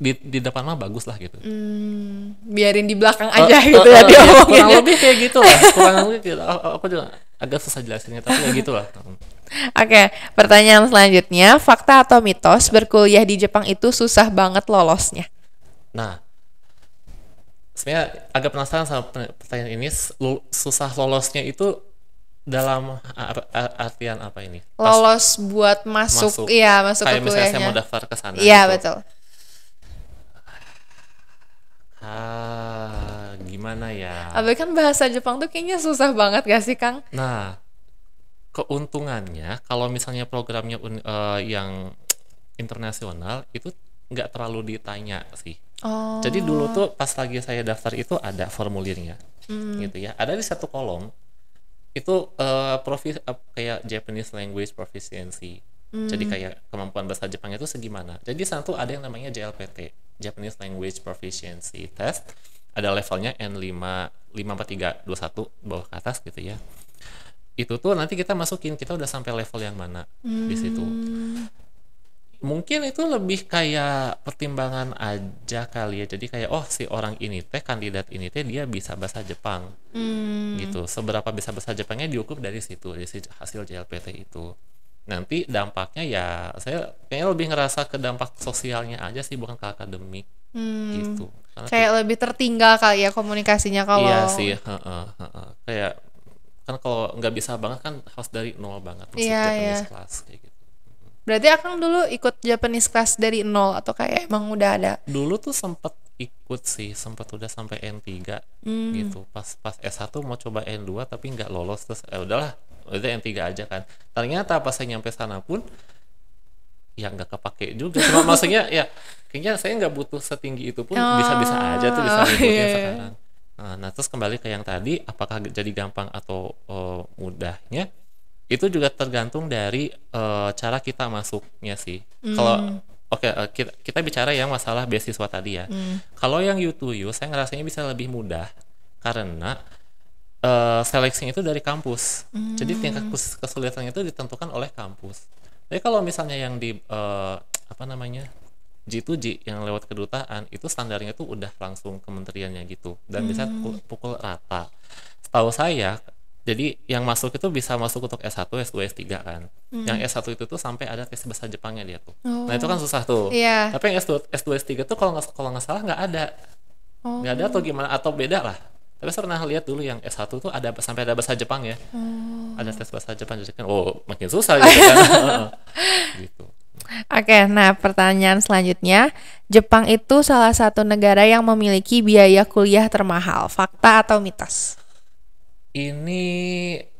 di, di depan mah bagus lah gitu hmm, biarin di belakang oh, aja uh, gitu uh, ya uh, dia iya, gitu kurang lebih kayak gitu lah kurang lebih gitu. aku juga agak susah jelasinnya tapi ya gitu lah Oke, pertanyaan selanjutnya, fakta atau mitos berkuliah di Jepang itu susah banget lolosnya? Nah, sebenarnya agak penasaran sama pertanyaan ini susah lolosnya itu dalam artian apa ini Pas lolos buat masuk, masuk iya masuk kayak ke misalnya saya mau daftar ke sana iya gitu. betul ah gimana ya abis kan bahasa Jepang tuh kayaknya susah banget gak sih Kang nah keuntungannya kalau misalnya programnya uh, yang internasional itu nggak terlalu ditanya sih oh. jadi dulu oh. tuh pas lagi saya daftar itu ada formulirnya hmm. gitu ya ada di satu kolom itu uh, profi uh, kayak Japanese language proficiency. Mm. Jadi kayak kemampuan bahasa Jepang itu segimana. Jadi satu ada yang namanya JLPT, Japanese Language Proficiency Test. Ada levelnya N5 54321 21 bawah ke atas gitu ya. Itu tuh nanti kita masukin kita udah sampai level yang mana mm. di situ. Hmm mungkin itu lebih kayak pertimbangan aja kali ya jadi kayak oh si orang ini teh kandidat ini teh dia bisa bahasa Jepang hmm. gitu seberapa bisa bahasa Jepangnya diukur dari situ dari hasil JLPT itu nanti dampaknya ya saya kayaknya lebih ngerasa ke dampak sosialnya aja sih bukan ke akademik hmm. gitu Karena kayak tuh, lebih tertinggal kali ya komunikasinya kalau iya sih he -he, he -he. kayak kan kalau nggak bisa banget kan harus dari nol banget masuk yeah, Japanese yeah. class kayak gitu Berarti Akang dulu ikut Japanese class dari nol atau kayak emang udah ada? Dulu tuh sempet ikut sih, sempet udah sampai N3 hmm. gitu. Pas pas S1 mau coba N2 tapi nggak lolos terus eh, udahlah, udah N3 aja kan. Ternyata pas saya nyampe sana pun ya nggak kepake juga. Cuma maksudnya ya kayaknya saya nggak butuh setinggi itu pun oh, bisa-bisa oh, aja tuh bisa iya, ikutin yeah. sekarang. Nah, nah terus kembali ke yang tadi, apakah jadi gampang atau uh, mudahnya? itu juga tergantung dari uh, cara kita masuknya sih. Mm. Kalau oke okay, eh, kita, bicara yang masalah beasiswa tadi ya. Mm. Kalau yang U2U saya ngerasanya bisa lebih mudah karena uh, seleksinya itu dari kampus. Mm. Jadi tingkat kesulitannya itu ditentukan oleh kampus. Tapi kalau misalnya yang di uh, apa namanya G2G yang lewat kedutaan itu standarnya itu udah langsung kementeriannya gitu dan mm. bisa hmm. pukul, pukul rata. Setahu saya jadi yang masuk itu bisa masuk untuk S1, S2, S3 kan. Hmm. Yang S1 itu tuh sampai ada tes bahasa Jepangnya dia tuh. Oh. Nah, itu kan oh. susah tuh. Yeah. Tapi yang S2, S2 S3 tuh kalau nggak kalau nggak salah nggak ada. Oh. Nggak ada atau oh. gimana atau beda lah. Tapi saya pernah lihat dulu yang S1 tuh ada sampai ada bahasa Jepang ya. Oh. Ada tes bahasa Jepang jadi kan oh makin susah gitu kan. gitu. Oke, nah pertanyaan selanjutnya, Jepang itu salah satu negara yang memiliki biaya kuliah termahal, fakta atau mitos? Ini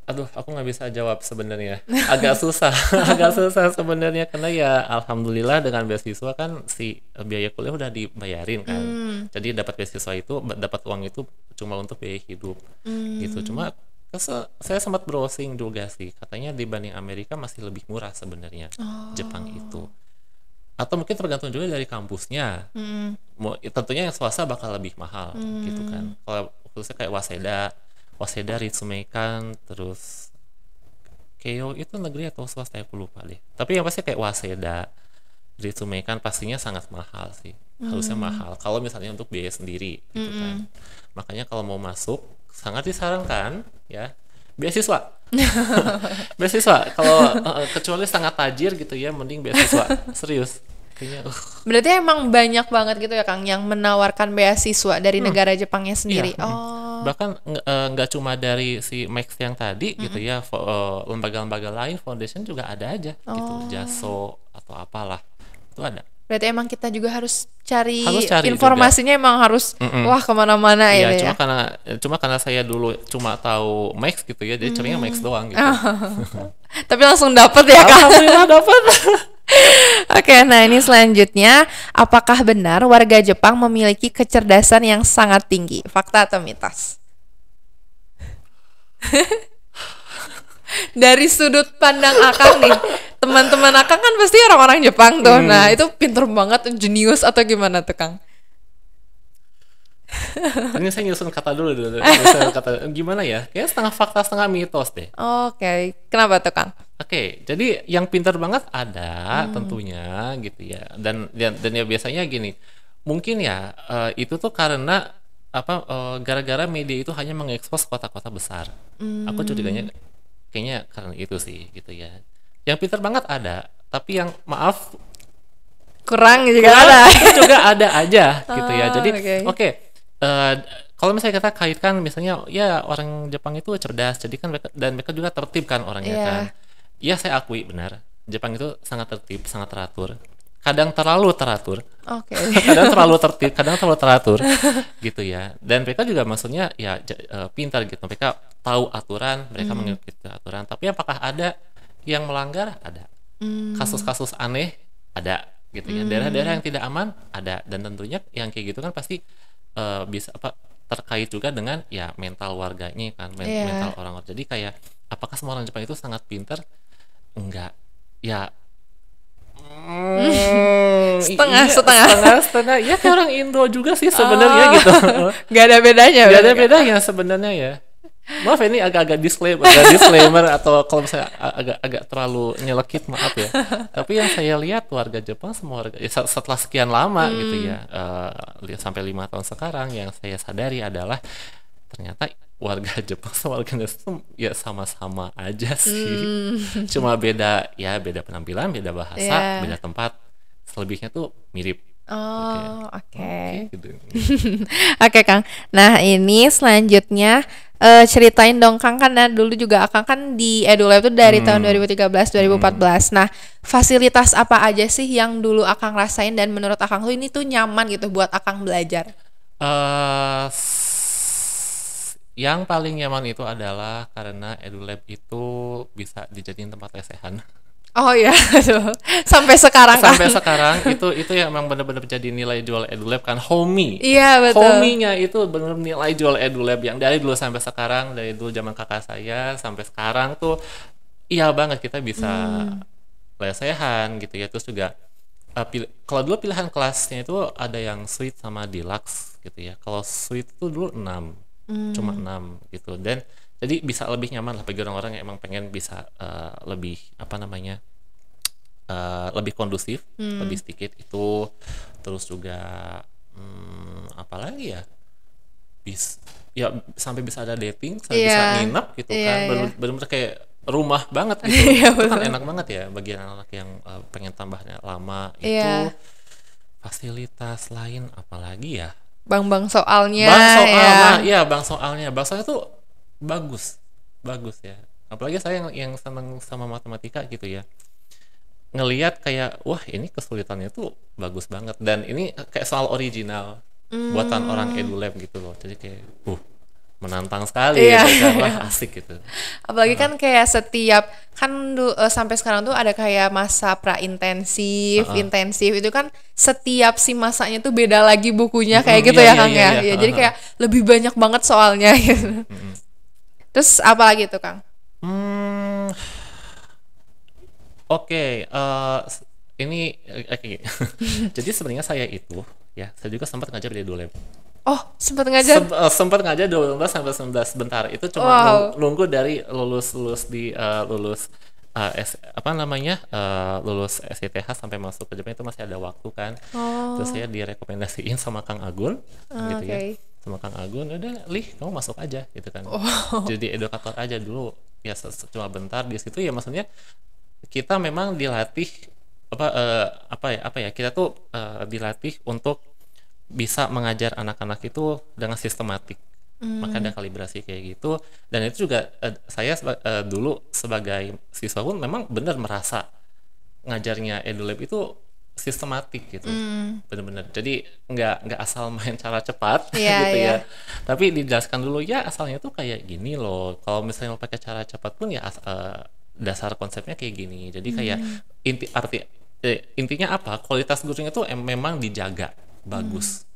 aduh aku nggak bisa jawab sebenarnya agak susah agak susah sebenarnya karena ya alhamdulillah dengan beasiswa kan si biaya kuliah udah dibayarin kan mm. jadi dapat beasiswa itu dapat uang itu cuma untuk biaya hidup mm. gitu hmm. cuma saya sempat browsing juga sih katanya dibanding Amerika masih lebih murah sebenarnya oh. Jepang itu atau mungkin tergantung juga dari kampusnya mm. tentunya yang swasta bakal lebih mahal mm. gitu kan hmm. kalau khususnya kayak Waseda Waseda Ritsumeikan terus Keio itu negeri atau swasta ya, aku lupa deh tapi yang pasti kayak Waseda Ritsumeikan pastinya sangat mahal sih harusnya hmm. mahal kalau misalnya untuk biaya sendiri gitu kan. -hmm. kan makanya kalau mau masuk sangat disarankan ya beasiswa beasiswa kalau uh, kecuali sangat tajir gitu ya mending beasiswa serius Kayaknya, uh. Berarti emang banyak banget gitu ya Kang yang menawarkan beasiswa dari hmm. negara Jepangnya sendiri. Iya. Oh. Bahkan e, nggak uh, cuma dari si Max yang tadi -hmm. gitu ya, lembaga lembaga-lembaga lain foundation juga ada aja gitu. oh. gitu, Jaso atau apalah. Itu ada. Berarti emang kita juga harus cari, harus cari informasinya juga. emang harus mm -mm. wah kemana-mana ya. ya cuma karena cuma karena saya dulu cuma tahu Max gitu ya, jadi mm. cerinya Max hmm. doang gitu. Tapi langsung dapat ya kan? langsung dapat. Oke, okay, nah ini selanjutnya, apakah benar warga Jepang memiliki kecerdasan yang sangat tinggi? Fakta atau mitos? Dari sudut pandang Akang nih, teman-teman Akang kan pasti orang-orang Jepang tuh. Hmm. Nah, itu pinter banget, jenius atau gimana tuh, Kang? ini saya nyusun kata dulu dulu. kata gimana ya? Kayak setengah fakta, setengah mitos deh. Oke, okay. kenapa tuh, Kang? Oke, jadi yang pintar banget ada hmm. tentunya gitu ya. Dan dan, dan ya biasanya gini, mungkin ya uh, itu tuh karena apa gara eh, gara-gara media itu hanya mengekspos kota-kota besar. Hmm. Aku curiganya kayaknya karena itu sih gitu ya. Yang pintar banget ada, tapi yang maaf kurang juga kurang ada. Itu juga ada aja gitu ya. Oh, jadi oke. Okay. Okay, uh, eh, kalau misalnya kita kaitkan misalnya ya orang Jepang itu cerdas jadi kan mereka, dan mereka juga tertib kan orangnya yeah. kan Iya saya akui benar. Jepang itu sangat tertib, sangat teratur. Kadang terlalu teratur. Oke. Okay. kadang terlalu tertib, kadang terlalu teratur, gitu ya. Dan mereka juga maksudnya ya e, pintar gitu. Mereka tahu aturan, mereka hmm. mengikuti aturan. Tapi apakah ada yang melanggar? Ada. kasus hmm. Kasus-kasus aneh ada, gitu ya. Daerah-daerah yang tidak aman ada. Dan tentunya yang kayak gitu kan pasti uh, bisa apa terkait juga dengan ya mental warganya kan, men yeah. mental orang-orang. Jadi kayak apakah semua orang Jepang itu sangat pintar? enggak ya Hmm, setengah, iya, setengah, setengah, setengah. Ya kayak orang Indo juga sih oh. sebenarnya oh, gitu. Gak ada bedanya. Gak ada bedanya sebenarnya ya. Maaf ini agak-agak disclaimer, agak disclaimer atau kalau saya agak-agak terlalu nyelekit maaf ya. Tapi yang saya lihat warga Jepang semua warga ya, setelah sekian lama gitu hmm. gitu ya, uh, sampai lima tahun sekarang yang saya sadari adalah ternyata warga Jepang sama warga Inggris tuh ya sama-sama aja sih. Mm. Cuma beda ya beda penampilan, beda bahasa, yeah. beda tempat. Selebihnya tuh mirip. Oh, oke. Okay. Oke, okay. Gitu. okay, Kang. Nah, ini selanjutnya uh, ceritain dong Kang karena dulu juga Akang kan di EduLab itu dari mm. tahun 2013 2014. mm. Nah, fasilitas apa aja sih yang dulu Akang rasain dan menurut Akang tuh ini tuh nyaman gitu buat Akang belajar? Uh, yang paling nyaman itu adalah karena edulab itu bisa dijadiin tempat lesehan oh ya sampai sekarang kan? sampai sekarang itu itu yang memang benar-benar jadi nilai jual edulab kan homey iya betul Homey-nya itu benar-benar nilai jual edulab yang dari dulu sampai sekarang dari dulu zaman kakak saya sampai sekarang tuh iya banget kita bisa hmm. lesehan gitu ya terus juga uh, eh, pilih, kalau dulu pilihan kelasnya itu ada yang suite sama deluxe gitu ya. Kalau suite itu dulu 6 hmm. cuma enam gitu dan jadi bisa lebih nyaman lah bagi orang-orang yang emang pengen bisa uh, lebih apa namanya uh, lebih kondusif hmm. lebih sedikit itu terus juga hmm, apalagi ya bis ya sampai bisa ada dating sampai yeah. bisa nginep gitu yeah, kan yeah. benar-benar kayak rumah banget gitu iya, itu kan enak banget ya bagi anak-anak yang uh, pengen tambahnya lama iya. itu yeah. fasilitas lain apalagi ya bang-bang soalnya bang ya. soalnya ya. bang bang soalnya bang soalnya tuh bagus bagus ya apalagi saya yang, yang seneng sama matematika gitu ya ngelihat kayak wah ini kesulitannya tuh bagus banget dan ini kayak soal original hmm. buatan orang edulab gitu loh jadi kayak uh menantang sekali iya, ya, iya. asik gitu. Apalagi nah. kan kayak setiap kan uh, sampai sekarang tuh ada kayak masa pra intensif, uh -uh. intensif itu kan setiap si masanya tuh beda lagi bukunya kayak mm, gitu iya, ya iya, Kang iya, ya. Iya, ya, jadi kayak lebih banyak banget soalnya gitu. Mm. Terus apa lagi tuh Kang? Hmm. Oke, okay, uh, eh, ini eh, okay. jadi sebenarnya saya itu ya, saya juga sempat ngajar di Dulem Oh, sempat ngajar. Sem uh, eh, sempat ngajar 2015 sampai 19 bentar. Itu cuma wow. nunggu dari lulus lulus di uh, lulus uh, S, apa namanya? Uh, lulus SITH sampai masuk ke Jepang itu masih ada waktu kan. Oh. Terus saya direkomendasiin sama Kang Agun uh, gitu ya sama Kang Agun udah lih kamu masuk aja gitu kan oh. jadi edukator aja dulu ya cuma bentar di situ ya maksudnya kita memang dilatih apa uh, apa ya apa ya kita tuh uh, dilatih untuk bisa mengajar anak-anak itu dengan sistematik Mm. maka ada kalibrasi kayak gitu dan itu juga uh, saya uh, dulu sebagai siswa pun memang benar merasa ngajarnya edulab itu sistematik gitu mm. benar benar jadi nggak nggak asal main cara cepat yeah, gitu yeah. ya iya. tapi dijelaskan dulu ya asalnya tuh kayak gini loh kalau misalnya mau pakai cara cepat pun ya uh, dasar konsepnya kayak gini jadi kayak mm. inti arti intinya apa kualitas gurunya tuh em memang dijaga bagus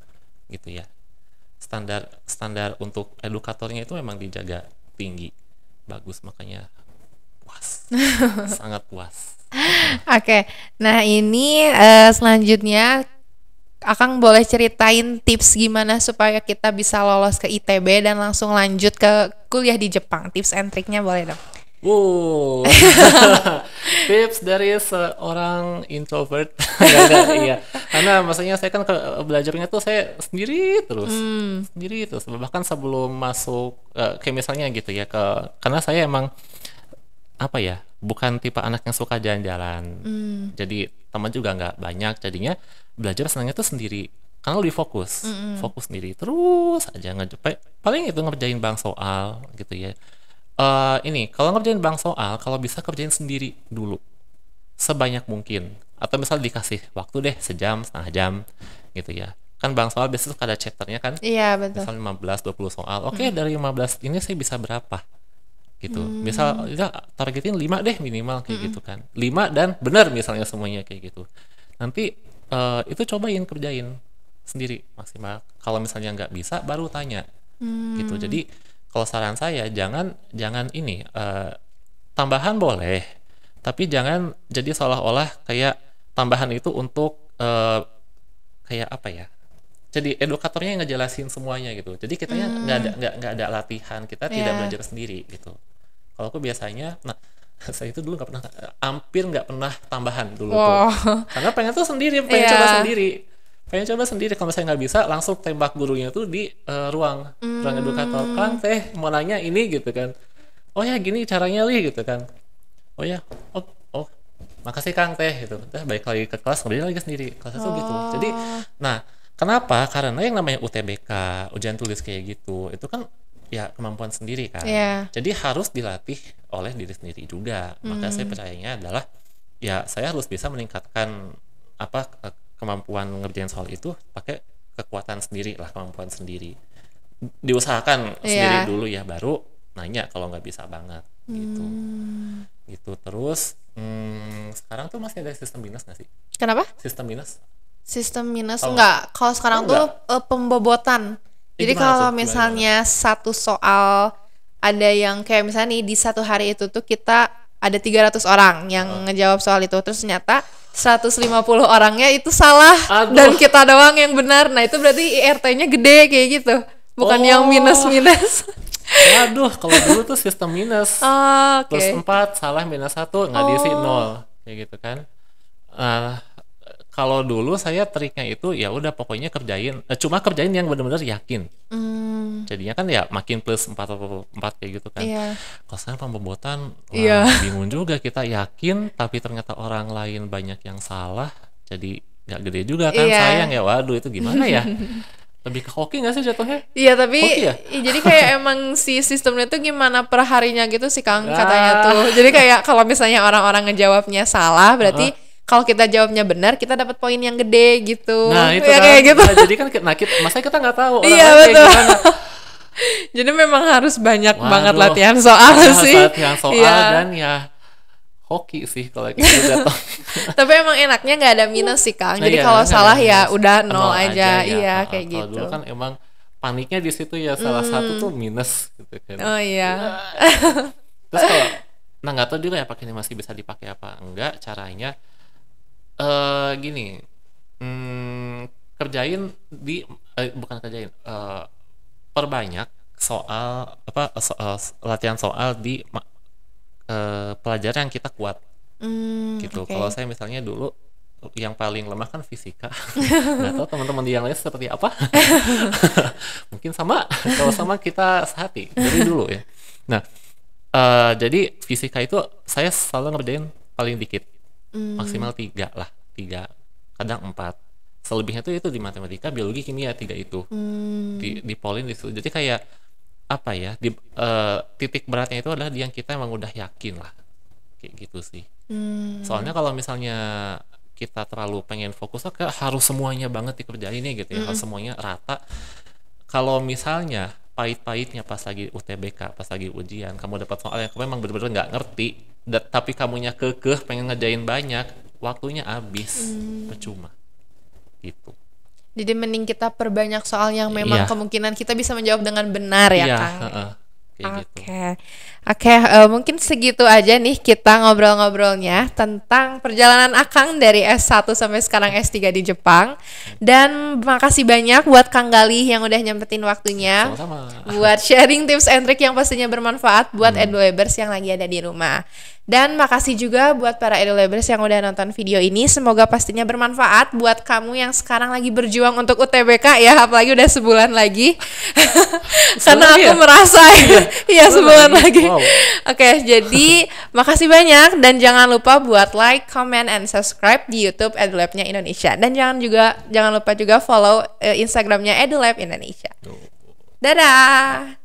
hmm. gitu ya standar standar untuk edukatornya itu memang dijaga tinggi bagus makanya puas sangat puas oke okay. nah ini uh, selanjutnya Akang boleh ceritain tips gimana supaya kita bisa lolos ke ITB dan langsung lanjut ke kuliah di Jepang. Tips and triknya boleh dong. Wow, tips dari seorang introvert. iya, karena maksudnya saya kan ke, belajarnya tuh saya sendiri terus, mm. sendiri terus. Bahkan sebelum masuk, uh, kayak misalnya gitu ya ke, karena saya emang apa ya, bukan tipe anak yang suka jalan-jalan. Mm. Jadi teman juga nggak banyak, jadinya belajar senangnya tuh sendiri karena lebih fokus, mm -hmm. fokus sendiri terus aja ngejepet. Paling itu ngerjain bang soal gitu ya uh, ini kalau ngerjain bank soal kalau bisa kerjain sendiri dulu sebanyak mungkin atau misal dikasih waktu deh sejam setengah jam gitu ya kan bang soal biasanya ada chapternya kan iya betul misal 15 20 soal oke okay, hmm. dari 15 ini saya bisa berapa gitu hmm. misal ya, targetin 5 deh minimal kayak hmm. gitu kan 5 dan benar misalnya semuanya kayak gitu nanti uh, itu cobain kerjain sendiri maksimal kalau misalnya nggak bisa baru tanya gitu. hmm. gitu jadi kalau saran saya jangan jangan ini uh, tambahan boleh tapi jangan jadi seolah-olah kayak tambahan itu untuk uh, kayak apa ya jadi edukatornya yang ngejelasin semuanya gitu jadi kita hmm. nggak ada nggak nggak ada latihan kita yeah. tidak belajar sendiri gitu kalau aku biasanya nah saya itu dulu nggak pernah hampir nggak pernah tambahan dulu wow. tuh karena pengen tuh sendiri pengen yeah. coba sendiri pengen coba sendiri kalau saya nggak bisa langsung tembak gurunya tuh di uh, ruang hmm. ruang edukator kang teh mau nanya ini gitu kan oh ya gini caranya li gitu kan oh ya oh, oh makasih kang teh gitu udah balik lagi ke kelas sendiri lagi sendiri kelas itu gitu oh. jadi nah kenapa karena yang namanya UTBK ujian tulis kayak gitu itu kan ya kemampuan sendiri kan yeah. jadi harus dilatih oleh diri sendiri juga maka mm. saya hmm. percayanya adalah ya saya harus bisa meningkatkan apa kemampuan ngerjain soal itu pakai kekuatan sendiri lah kemampuan sendiri diusahakan yeah. sendiri dulu ya baru nanya kalau nggak bisa banget gitu hmm. gitu terus hmm, sekarang tuh masih ada sistem minus nggak sih kenapa sistem minus sistem minus oh. enggak kalau sekarang enggak. tuh eh, pembobotan eh, jadi kalau misalnya gimana? satu soal ada yang kayak misalnya nih di satu hari itu tuh kita ada 300 orang yang oh. ngejawab soal itu terus ternyata 150 orangnya itu salah Aduh. dan kita doang yang benar. Nah, itu berarti IRT-nya gede kayak gitu. Bukan oh. yang minus-minus. Aduh, kalau dulu tuh sistem minus. Oh, ah, okay. Plus 4 salah minus 1 nggak oh. diisi 0. Kayak gitu kan. Uh, kalau dulu saya triknya itu ya udah pokoknya kerjain eh, cuma kerjain yang benar-benar yakin mm. jadinya kan ya makin plus empat atau empat kayak gitu kan yeah. kalau sekarang pembobotan wah, yeah. bingung juga kita yakin tapi ternyata orang lain banyak yang salah jadi nggak gede juga kan yeah. sayang ya waduh itu gimana ya lebih ke hoki gak sih jatuhnya? Iya tapi ya? jadi kayak emang si sistemnya tuh gimana perharinya gitu sih Kang katanya ah. tuh. Jadi kayak kalau misalnya orang-orang ngejawabnya salah berarti uh -huh kalau kita jawabnya benar kita dapat poin yang gede gitu nah ya, itu ya, kan kayak gitu. Nah, jadi kan nah, kita, masa kita nggak tahu orang iya, betul. kayak jadi memang harus banyak Waduh, banget latihan soal sih latihan soal ya. dan ya hoki sih kalau gitu tapi emang enaknya nggak ada minus sih kang nah, jadi iya, kalau salah ya udah nol, nol aja, aja ya. iya kayak kalo gitu dulu kan emang paniknya di situ ya salah mm. satu tuh minus gitu kan oh iya ya. terus kalau nah nggak tahu juga ya pakai ini masih bisa dipakai apa enggak caranya uh, gini hmm, kerjain di eh, bukan kerjain uh, perbanyak soal apa so, uh, latihan soal di uh, pelajaran yang kita kuat mm, gitu okay. kalau saya misalnya dulu yang paling lemah kan fisika nggak tahu teman-teman yang lain seperti apa mungkin sama kalau sama kita sehati jadi dulu ya nah uh, jadi fisika itu saya selalu ngerjain paling dikit hmm. maksimal tiga lah tiga kadang empat selebihnya tuh itu di matematika biologi kimia tiga itu hmm. di di polin di jadi kayak apa ya di uh, titik beratnya itu adalah yang kita emang udah yakin lah kayak gitu sih hmm. soalnya kalau misalnya kita terlalu pengen fokus ke harus semuanya banget dikerjain ini gitu ya -hmm. harus semuanya rata kalau misalnya pahit-pahitnya pas lagi UTBK, pas lagi ujian, kamu dapat soal yang kamu memang benar-benar nggak ngerti, tapi kamunya kekeh pengen ngejain banyak, waktunya habis, hmm. percuma. Gitu. Jadi mending kita perbanyak soal yang memang iya. kemungkinan kita bisa menjawab dengan benar ya, iya, Kang. Uh -uh Gitu. Oke, okay. oke, okay, uh, eh, mungkin segitu aja nih kita ngobrol-ngobrolnya tentang perjalanan Akang dari S1 sampai sekarang S3 di Jepang. Dan makasih banyak buat Kang Gali yang udah nyempetin waktunya, Sama-sama. buat sharing tips and trick yang pastinya bermanfaat buat hmm. Edwebers yang lagi ada di rumah. Dan makasih juga buat para edulabers yang udah nonton video ini. Semoga pastinya bermanfaat buat kamu yang sekarang lagi berjuang untuk UTBK ya, apalagi udah sebulan lagi. Karena aku ya? merasa iya, ya sebulan lagi. lagi. Wow. Oke, jadi makasih banyak dan jangan lupa buat like, comment, and subscribe di YouTube Edulabnya Indonesia. Dan jangan juga jangan lupa juga follow uh, Instagramnya Edulab Indonesia. Dadah.